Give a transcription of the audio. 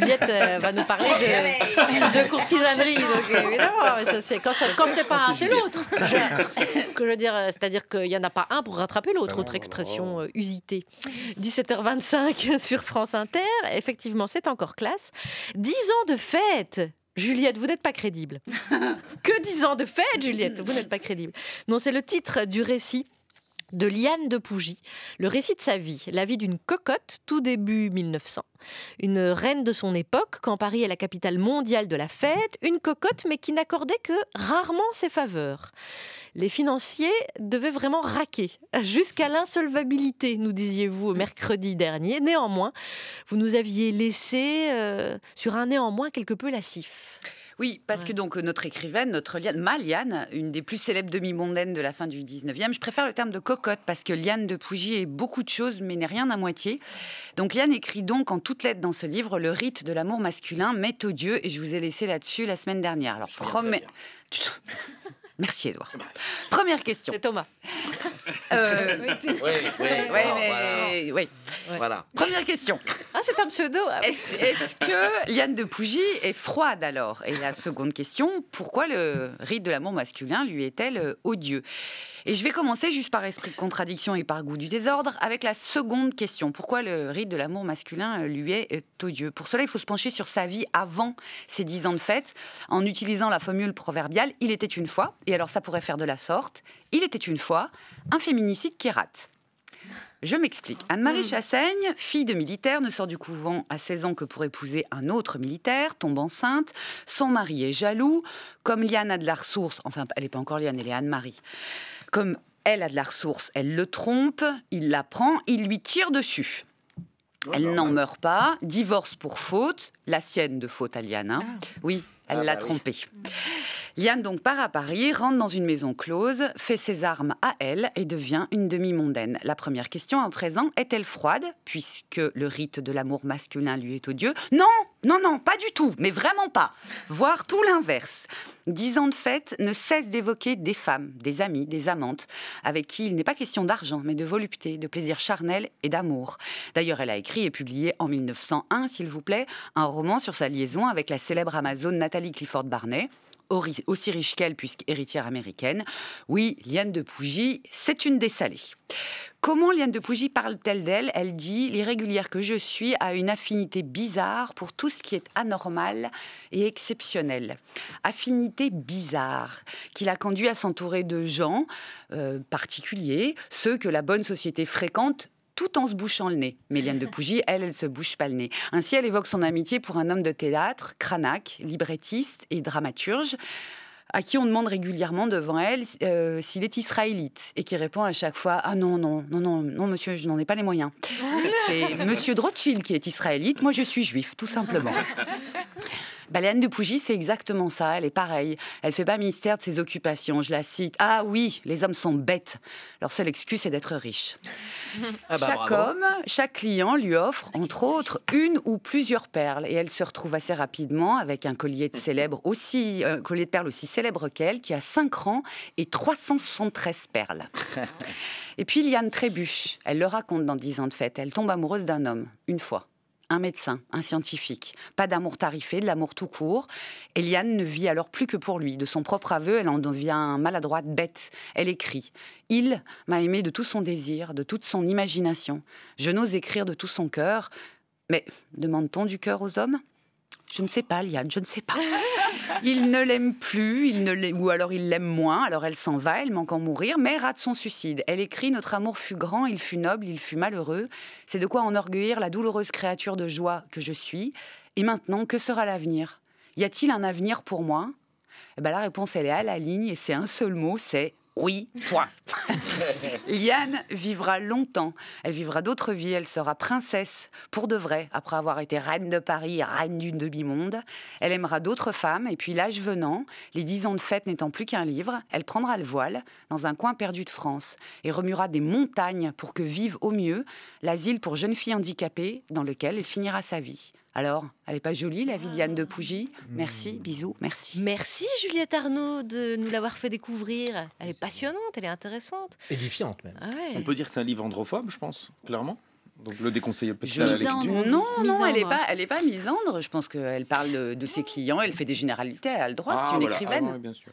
Juliette euh, va nous parler de, de courtisanerie. ça, c'est, quand, ça, c'est pas un, c'est l'autre. que je veux dire, euh, c'est-à-dire qu'il n'y en a pas un pour rattraper l'autre, ah autre expression euh, usitée. 17h25 sur France Inter, effectivement, c'est encore classe. Dix ans de fête Juliette, vous n'êtes pas crédible. que dix ans de fête, Juliette, vous n'êtes pas crédible. Non, c'est le titre du récit de Liane de Pougy, le récit de sa vie, la vie d'une cocotte tout début 1900. Une reine de son époque, quand Paris est la capitale mondiale de la fête, une cocotte mais qui n'accordait que rarement ses faveurs. Les financiers devaient vraiment raquer, jusqu'à l'insolvabilité, nous disiez-vous mercredi dernier. Néanmoins, vous nous aviez laissé euh, sur un néanmoins quelque peu lassif. Oui, parce que donc euh, notre écrivaine, notre Liane, ma Liane, une des plus célèbres demi-mondaines de la fin du 19e, je préfère le terme de cocotte parce que Liane de Pougy est beaucoup de choses mais n'est rien à moitié. Donc Liane écrit donc en toutes lettres dans ce livre le rite de l'amour masculin, met odieux Dieu, et je vous ai laissé là-dessus la semaine dernière. Alors, promets. Merci Edouard. Bah. Première question. C'est Thomas. Euh, oui, oui voilà. voilà. Première question. Ah, c'est un pseudo. Ah est-ce que Liane de Pougy est froide alors Et la seconde question, pourquoi le rite de l'amour masculin lui est-elle euh, odieux Et je vais commencer juste par esprit de contradiction et par goût du désordre avec la seconde question. Pourquoi le rite de l'amour masculin euh, lui est odieux Pour cela, il faut se pencher sur sa vie avant ses dix ans de fête en utilisant la formule proverbiale il était une fois. Et alors, ça pourrait faire de la sorte il était une fois un féminicide qui rate. Je m'explique. Anne-Marie mm. Chassaigne, fille de militaire, ne sort du couvent à 16 ans que pour épouser un autre militaire, tombe enceinte, son mari est jaloux, comme Liane a de la ressource, enfin elle n'est pas encore Liane, elle est Anne-Marie, comme elle a de la ressource, elle le trompe, il la prend, il lui tire dessus. Oh, elle n'en meurt pas, divorce pour faute, la sienne de faute à Liane, hein. ah. oui, elle ah l'a bah trompée. Liane donc part à Paris, rentre dans une maison close, fait ses armes à elle et devient une demi-mondaine. La première question à présent, est-elle froide, puisque le rite de l'amour masculin lui est odieux Non, non, non, pas du tout, mais vraiment pas. Voire tout l'inverse. Dix ans de fête ne cesse d'évoquer des femmes, des amies, des amantes, avec qui il n'est pas question d'argent, mais de volupté, de plaisir charnel et d'amour. D'ailleurs, elle a écrit et publié en 1901, s'il vous plaît, un roman sur sa liaison avec la célèbre amazone Nathalie Clifford Barnet aussi riche qu'elle, puisque héritière américaine. Oui, Liane de Pougy, c'est une des salées. Comment Liane de Pougy parle-t-elle d'elle Elle dit L'irrégulière que je suis a une affinité bizarre pour tout ce qui est anormal et exceptionnel. Affinité bizarre qui l'a conduit à s'entourer de gens euh, particuliers, ceux que la bonne société fréquente tout en se bouchant le nez. Méliane de Pougy, elle, elle se bouche pas le nez. Ainsi, elle évoque son amitié pour un homme de théâtre, cranac librettiste et dramaturge à qui on demande régulièrement devant elle euh, s'il est israélite et qui répond à chaque fois Ah non, non, non, non, non, monsieur, je n'en ai pas les moyens. C'est monsieur Rothschild qui est israélite, moi je suis juif, tout simplement. Baleine de Pougy, c'est exactement ça. Elle est pareille. Elle fait pas mystère de ses occupations. Je la cite. Ah oui, les hommes sont bêtes. Leur seule excuse, est d'être riches. » ah bah, chaque homme, chaque client lui offre, entre autres, une ou plusieurs perles. Et elle se retrouve assez rapidement avec un collier de aussi, collier de perles aussi célèbre qu'elle, qui a 5 rangs et 373 perles. et puis, Liane Trébuche, elle le raconte dans 10 ans de fête. Elle tombe amoureuse d'un homme, une fois un médecin, un scientifique. Pas d'amour tarifé, de l'amour tout court. Eliane ne vit alors plus que pour lui. De son propre aveu, elle en devient maladroite, bête. Elle écrit. Il m'a aimé de tout son désir, de toute son imagination. Je n'ose écrire de tout son cœur. Mais demande-t-on du cœur aux hommes je ne sais pas, Liane, je ne sais pas. Il ne l'aime plus, il ne ou alors il l'aime moins, alors elle s'en va, elle manque en mourir, mais rate son suicide. Elle écrit Notre amour fut grand, il fut noble, il fut malheureux. C'est de quoi enorgueillir la douloureuse créature de joie que je suis. Et maintenant, que sera l'avenir Y a-t-il un avenir pour moi eh ben, La réponse, elle est à la ligne, et c'est un seul mot, c'est oui, point. Liane vivra longtemps. Elle vivra d'autres vies. Elle sera princesse pour de vrai, après avoir été reine de Paris, reine du demi-monde. Elle aimera d'autres femmes. Et puis, l'âge venant, les dix ans de fête n'étant plus qu'un livre, elle prendra le voile dans un coin perdu de France et remuera des montagnes pour que vive au mieux l'asile pour jeunes filles handicapées dans lequel elle finira sa vie. Alors, elle n'est pas jolie, la vie de ah. Pougy Merci, hmm. bisous, merci. Merci Juliette Arnaud de nous l'avoir fait découvrir. Elle est passionnante, elle est intéressante. Édifiante même. Ah On peut dire que c'est un livre androphobe, je pense, clairement. Donc le déconseiller peut-être à Non, non, elle n'est pas, elle est pas misandre. Je pense qu'elle parle de ses clients, elle fait des généralités, elle a le droit. c'est ah, une écrivaine. bien sûr.